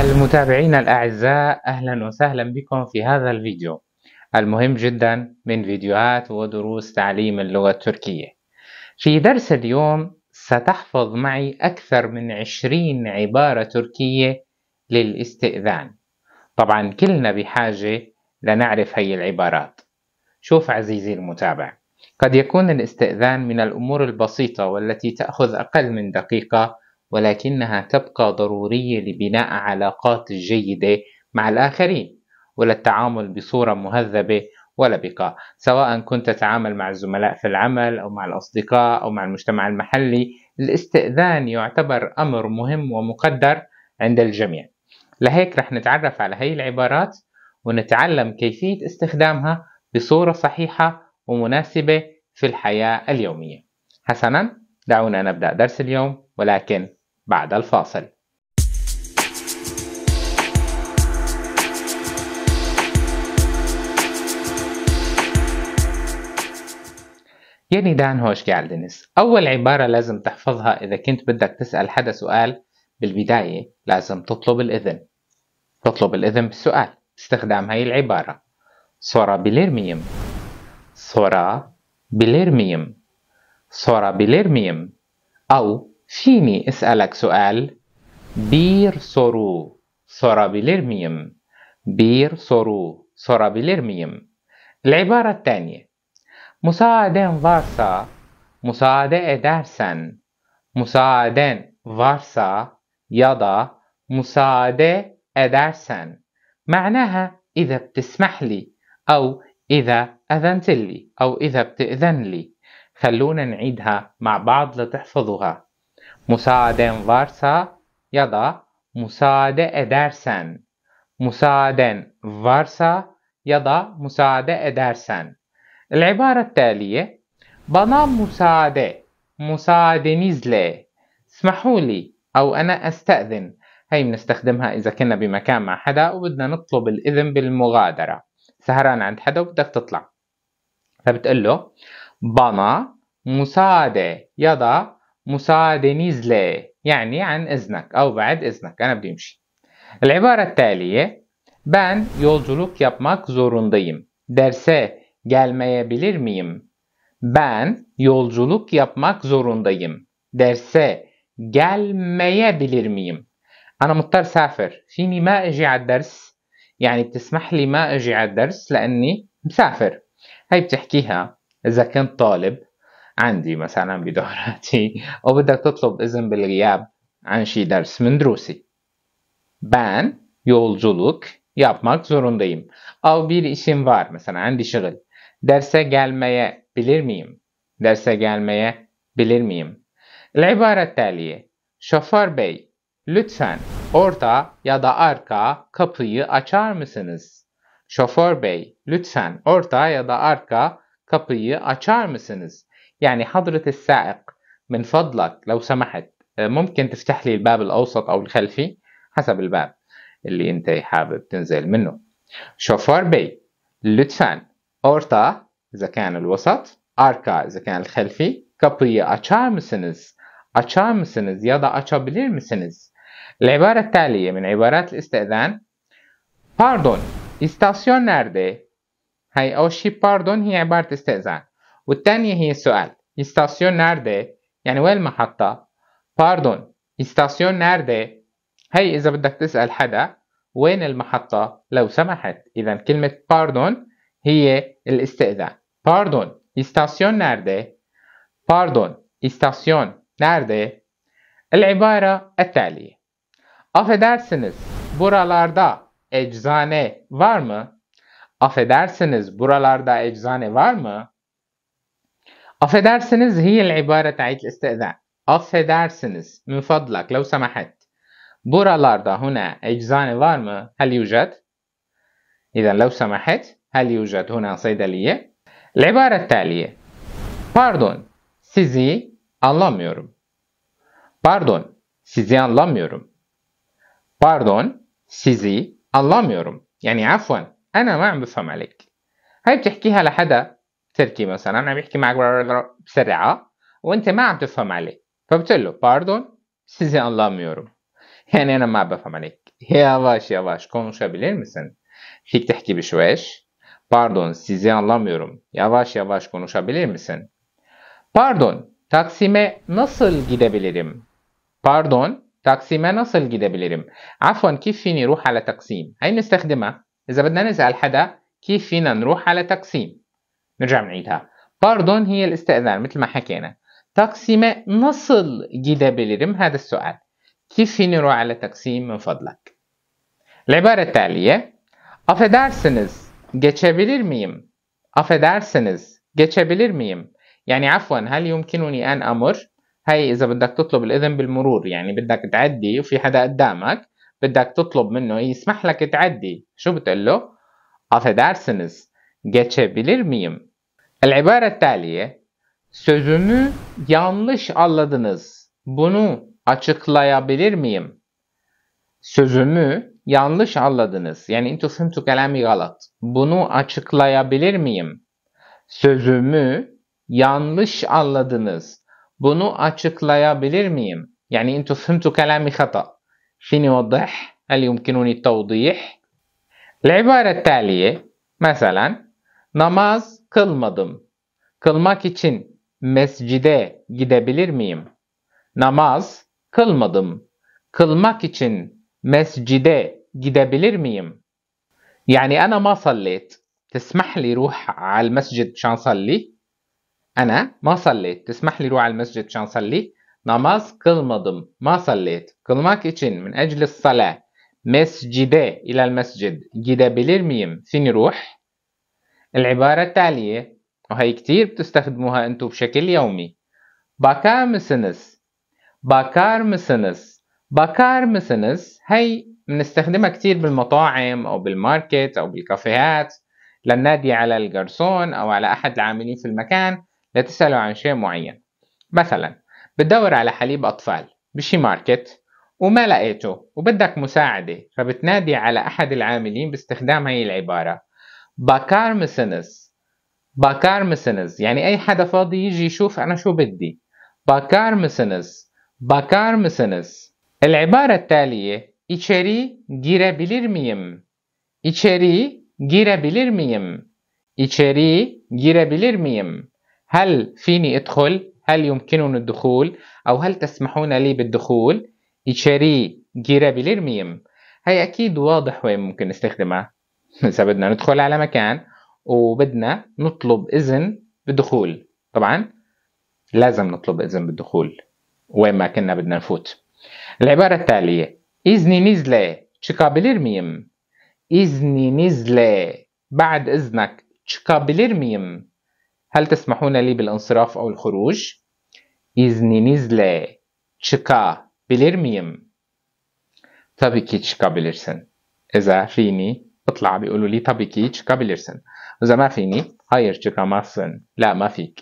المتابعين الأعزاء أهلا وسهلا بكم في هذا الفيديو المهم جدا من فيديوهات ودروس تعليم اللغة التركية في درس اليوم ستحفظ معي أكثر من عشرين عبارة تركية للاستئذان طبعا كلنا بحاجة لنعرف هي العبارات شوف عزيزي المتابع قد يكون الاستئذان من الأمور البسيطة والتي تأخذ أقل من دقيقة ولكنها تبقى ضرورية لبناء علاقات جيدة مع الآخرين ولا التعامل بصورة مهذبة ولا بقاء سواء كنت تتعامل مع الزملاء في العمل أو مع الأصدقاء أو مع المجتمع المحلي الاستئذان يعتبر أمر مهم ومقدر عند الجميع لهيك رح نتعرف على هاي العبارات ونتعلم كيفية استخدامها بصورة صحيحة ومناسبة في الحياة اليومية حسنا دعونا نبدأ درس اليوم ولكن بعد الفاصل يعني دان هوش جالدنس أول عبارة لازم تحفظها إذا كنت بدك تسأل حدا سؤال بالبداية لازم تطلب الإذن تطلب الإذن بالسؤال باستخدام هاي العبارة صورة بليرميم صورة بليرميم صورة بليرميم أو فيني أسألك سؤال بير soru sorabilir miyim? بير soru sorabilir miyim? العبارة الثانية مساعدا فارسا مساعدة edersen مساعدا فارسا يضا مساعدة edersen معناها إذا بتسمح لي أو إذا أذنت لي أو إذا بتأذن لي خلونا نعيدها مع بعض لتحفظوها Müsaaden varsa ya da müsaade edersen. Müsaaden varsa ya da müsaade edersen. العبارة التالية بنا مساعدة مساعدة نزلة اسمحوا لي أو أنا أستأذن هي بنستخدمها إذا كنا بمكان مع حدا وبدنا نطلب الإذن بالمغادرة سهران عند حدا وبدك تطلع فبتقول له بنا مساعدة يدا مساعدنيزلي يعني عن إذنك أو بعد إذنك أنا بدي أمشي العبارة التالية Ben yolculuk yapmak zorundayım. Derse gelmeyebilir miyim? Ben yolculuk yapmak zorundayım. Derse gelmeyebilir miyim? أنا مضطر سافر. فيني ما أجي على الدرس. يعني بتسمح لي ما أجي على الدرس لأني مسافر. هاي بتحكيها إذا كنت طالب عندي مثلا بدوراتي أو بدك تطلب إذن بالغياب عن شي درس من دروسي ben yolculuk yapmak zorundayım. Av bir işim var mesela عندي شغل. Derse gelmeye bilir miyim? Derse gelmeye bilir miyim? العبارة التالية Şoför bey, lütfen orta ya da arka kapıyı açar mısınız? Şoför bey, lütfen orta ya da arka kapıyı açar mısınız? يعني حضرة السائق من فضلك لو سمحت ممكن تفتح لي الباب الأوسط أو الخلفي حسب الباب اللي أنت حابب تنزل منه شوفار بي لطفا أورتا إذا كان الوسط أركا إذا كان الخلفي كابوية أتشا مسنز أتشا مسنز ya أتشا بلير مسنز العبارة التالية من عبارات الاستئذان باردون استاسيون ناردي هاي أول شي باردون هي عبارة استئذان والتانية هي السؤال استاسيون نارده يعني وين المحطة باردون استاسيون نارده هي إذا بدك تسأل حدا وين المحطة لو سمحت إذا كلمة باردون هي الاستئذان باردون استاسيون نارده باردون استاسيون نارده العبارة التالية أفدارسنز برالاردا اجزاني var أفدارسنز برالاردا buralarda eczane أفيدارسنز هي العبارة تاعت الاستئذان أفيدارسنز من فضلك لو سمحت لاردا هنا اجزان var هل يوجد؟ إذا لو سمحت هل يوجد هنا صيدلية؟ العبارة التالية Pardon باردون anlamıyorum. Pardon sizi anlamıyorum. Pardon sizi anlamıyorum. يعني عفوا أنا ما عم بفهم عليك. هاي بتحكيها لحدا تركي مثلا انا بيحكي معك بسرعه وانت ما عم تفهم عليه فبتقول له pardon sizi anlamıyorum يعني انا ما بفهم عليك yavaş yavaş konuşabilir misin فيك تحكي بشويش pardon sizi anlamıyorum yavaş e yavaş e konuşabilir misin pardon Taksim'e nasıl gidebilirim? Pardon, Taksim'e nasıl gidebilirim? عفوا كيف فيني روح على تقسيم؟ هاي نستخدمها إذا بدنا نسأل حدا كيف فينا نروح على تقسيم؟ نرجع نعيدها باردون هي الاستئذان مثل ما حكينا تقسيمة نصل جيدا بلرم هذا السؤال كيف نروح على تقسيم من فضلك العبارة التالية أفدارسنز geçebilir miyim? أفدارسنز geçebilir miyim? يعني عفوا هل يمكنني أن أمر؟ هي إذا بدك تطلب الإذن بالمرور يعني بدك تعدي وفي حدا قدامك بدك تطلب منه يسمح لك تعدي شو بتقول له؟ أفدارسنز geçebilir miyim? El ibare taliye Sözümü yanlış anladınız. Bunu açıklayabilir miyim? Sözümü yanlış anladınız. Yani intu fimtu kelami galat. Bunu açıklayabilir miyim? Sözümü yanlış anladınız. Bunu açıklayabilir miyim? Yani intu fimtu kelami hata. Şini vadah. Hel yumkinuni tavdih? El ibare Mesela Namaz kılmadım. Kılmak için mescide gidebilir miyim? Namaz kılmadım. Kılmak için mescide gidebilir miyim? Yani ana ma صليت تسمح لي روح على المسجد مشان أصلي؟ أنا ما صليت تسمح لي روح على المسجد مشان أصلي؟ namaz kılmadım. Ma sallit. Kılmak için min eclis sala mescide ilel mescid gidebilir miyim? Seni ruh. العبارة التالية وهي كتير بتستخدموها انتو بشكل يومي باكار مسنس باكار مسنس باكار مسنس هي بنستخدمها كتير بالمطاعم او بالماركت او بالكافيهات لننادي على الجرسون او على احد العاملين في المكان لتسألوا عن شيء معين مثلا بتدور على حليب اطفال بشي ماركت وما لقيته وبدك مساعدة فبتنادي على أحد العاملين باستخدام هاي العبارة بكار mısınız? بكار mısınız? يعني أي حدا فاضي يجي يشوف أنا شو بدي. بكار mısınız? بكار mısınız? العبارة التالية içeri girebilir miyim? İçeri girebilir miyim? İçeri girebilir miyim? هل فيني أدخل؟ هل يمكنني الدخول؟ أو هل تسمحون لي بالدخول؟ إيشيري جيرابيلير ميم هي أكيد واضح وين ممكن نستخدمها اذا بدنا ندخل على مكان وبدنا نطلب اذن بالدخول طبعا لازم نطلب اذن بالدخول وين ما كنا بدنا نفوت العباره التاليه اذني نزله ميم إذني izninizle بعد إذنك çıkabilir ميم هل تسمحون لي بالانصراف أو الخروج؟ إذني İzninizle تشيكا miyim? Tabii ki çıkabilirsin. إذا فيني اطلع بيقولوا لي طب çıkabilirsin إذا ما فيني hayır çıkamazsın لا ما فيك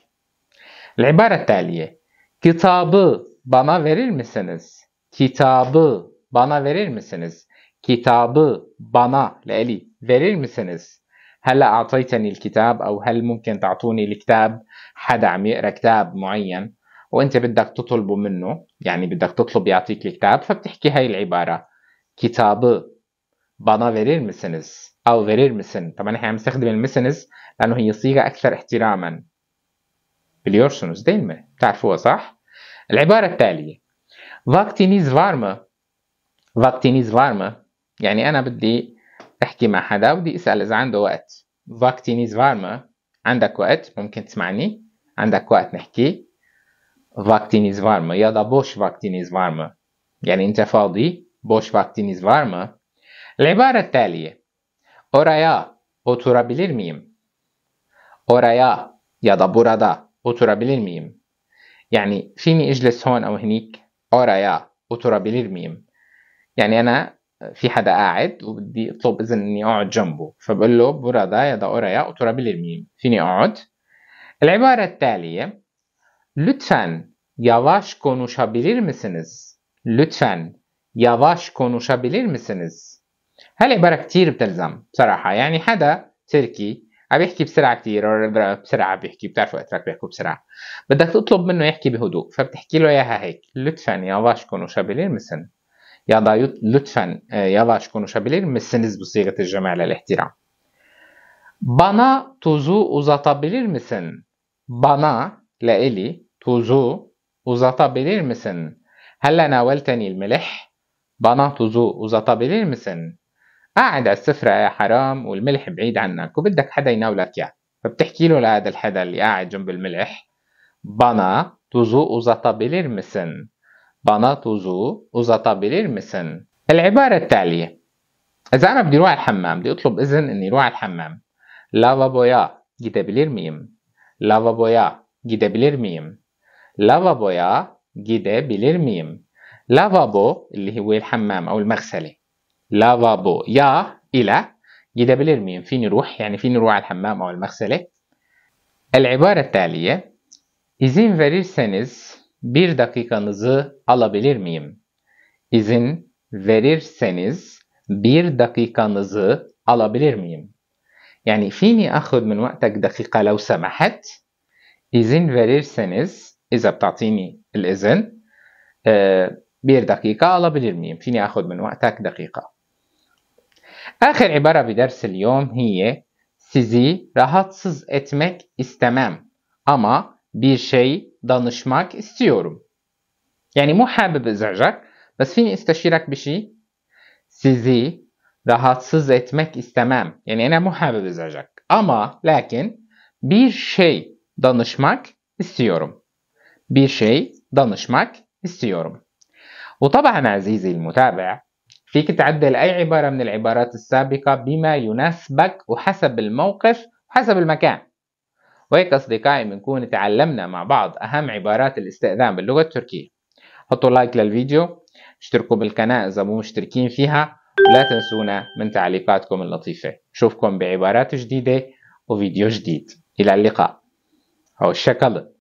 العبارة التالية kitabı bana verir misiniz kitabı bana verir misiniz kitabı bana لألي verir misiniz هل أعطيتني الكتاب أو هل ممكن تعطوني الكتاب حدا عم يقرأ كتاب معين وانت بدك تطلبه منه يعني بدك تطلب يعطيك الكتاب فبتحكي هاي العبارة kitabı bana verir misiniz أو verir misin طبعا احنا هنستخدم المسنس لأنه هي صيغة أكثر احتراما biliyorsunuz değil mi صح العبارة التالية vaktiniz var mı vaktiniz var mı يعني أنا بدي أحكي مع حدا وبدي أسأل إذا عنده وقت vaktiniz var mı عندك وقت ممكن تسمعني عندك وقت نحكي vaktiniz var mı ya da boş vaktiniz var mı يعني أنت فاضي boş vaktiniz var mı Lebare teliye. Oraya oturabilir miyim? Oraya ya da burada oturabilir miyim? Yani فيني اجلس هون او هنيك؟ oraya oturabilir miyim? Yani انا في حدا قاعد وبدي اطلب اذن اني اقعد جنبه فبقول له burada ya da oraya oturabilir miyim? فيني اقعد؟ العبارة التالية lütfen yavaş konuşabilir misiniz? Lütfen yavaş konuşabilir misiniz? هلا عبارة كتير بتلزم بصراحة يعني حدا تركي عم يحكي بسرعة كتير بسرعة بيحكي بتعرفوا اتراك بيحكوا بسرعة بدك تطلب منه يحكي بهدوء فبتحكي له اياها هيك لطفا يavaş konuşabilir misin ya da lütfen yavaş konuşabilir misiniz bu sigatı cemalel ihtiram bana tuzu uzatabilir misin bana لإلي tuzu uzatabilir misin هل ناولتني الملح bana tuzu uzatabilir misin قاعد على السفرة يا حرام والملح بعيد عنك وبدك حدا يناولك إياه فبتحكي له لهذا الحدا اللي قاعد جنب الملح bana tuzu مسن بانا توزو tuzu uzatabilir مسن العبارة التالية إذا أنا بدي أروح الحمام بدي أطلب إذن إني أروح الحمام لافا بويا ميم lavaboya gidebilir miyim? ميم لافا بويا lavaboya ميم لافا بو اللي هو الحمام أو المغسلة لافابو يا إلى جدبلر مين فين نروح يعني فين نروح على الحمام أو المغسلة العبارة التالية إذن verirseniz bir dakikanızı alabilir miyim إذن verirseniz bir dakikanızı alabilir miyim يعني فيني أخذ من وقتك دقيقة لو سمحت إذن verirseniz إذا بتعطيني الإذن آه، بير دقيقة ألا alabilir ميم فيني أخذ من وقتك دقيقة آخر عبارة بدرس اليوم هي sizi rahatsız etmek istemem ama bir şey danışmak istiyorum. Yani مو حابب ازعجك بس فيني استشيرك بشيء sizi rahatsız etmek istemem. Yani انا مو حابب ama lakin bir şey danışmak istiyorum. Bir şey danışmak istiyorum. وطبعا عزيزي المتابع فيك تعدل أي عبارة من العبارات السابقة بما يناسبك وحسب الموقف وحسب المكان وهيك أصدقائي بنكون تعلمنا مع بعض أهم عبارات الاستئذان باللغة التركية حطوا لايك للفيديو اشتركوا بالقناة إذا مو مشتركين فيها ولا تنسونا من تعليقاتكم اللطيفة شوفكم بعبارات جديدة وفيديو جديد إلى اللقاء أو الشكل